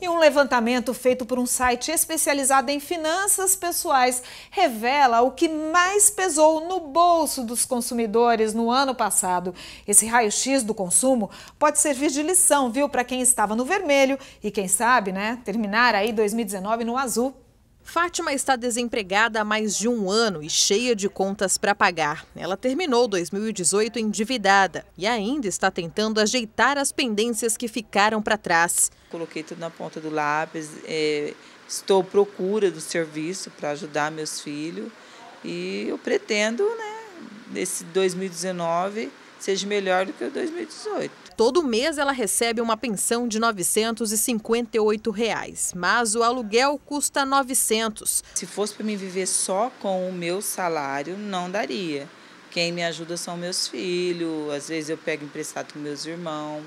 E um levantamento feito por um site especializado em finanças pessoais revela o que mais pesou no bolso dos consumidores no ano passado. Esse raio-x do consumo pode servir de lição, viu, para quem estava no vermelho e quem sabe, né, terminar aí 2019 no azul. Fátima está desempregada há mais de um ano e cheia de contas para pagar. Ela terminou 2018 endividada e ainda está tentando ajeitar as pendências que ficaram para trás. Coloquei tudo na ponta do lápis, é, estou à procura do serviço para ajudar meus filhos e eu pretendo, né, nesse 2019 seja melhor do que o 2018. Todo mês ela recebe uma pensão de R$ 958, reais, mas o aluguel custa R$ 900. Se fosse para mim viver só com o meu salário, não daria. Quem me ajuda são meus filhos, às vezes eu pego emprestado com meus irmãos.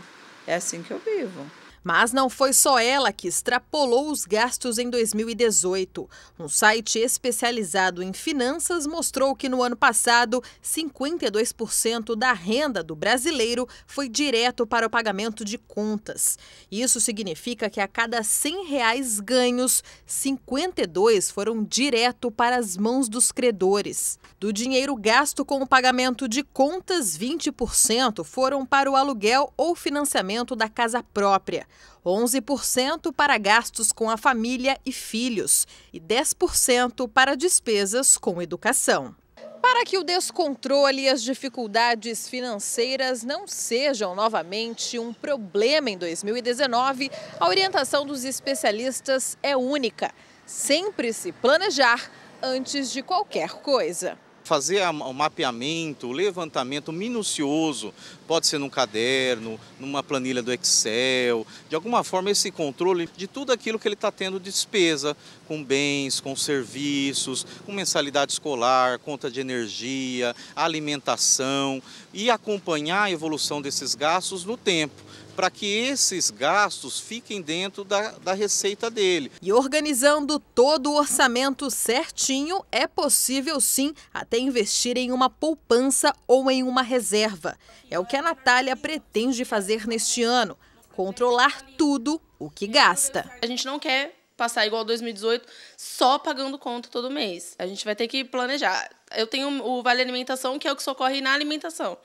É assim que eu vivo. Mas não foi só ela que extrapolou os gastos em 2018. Um site especializado em finanças mostrou que no ano passado, 52% da renda do brasileiro foi direto para o pagamento de contas. Isso significa que a cada R$ 100 reais ganhos, 52 foram direto para as mãos dos credores. Do dinheiro gasto com o pagamento de contas, 20% foram para o aluguel ou financiamento da casa própria. 11% para gastos com a família e filhos e 10% para despesas com educação. Para que o descontrole e as dificuldades financeiras não sejam novamente um problema em 2019, a orientação dos especialistas é única: sempre se planejar antes de qualquer coisa fazer o mapeamento, o levantamento minucioso, pode ser num caderno, numa planilha do Excel, de alguma forma esse controle de tudo aquilo que ele está tendo de despesa, com bens, com serviços, com mensalidade escolar, conta de energia, alimentação e acompanhar a evolução desses gastos no tempo para que esses gastos fiquem dentro da, da receita dele. E organizando todo o orçamento certinho, é possível sim até investir em uma poupança ou em uma reserva. É o que a Natália pretende fazer neste ano, controlar tudo o que gasta. A gente não quer passar igual 2018 só pagando conta todo mês. A gente vai ter que planejar. Eu tenho o Vale Alimentação, que é o que socorre na alimentação.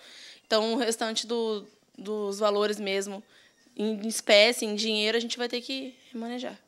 Então, o restante do, dos valores mesmo, em espécie, em dinheiro, a gente vai ter que manejar.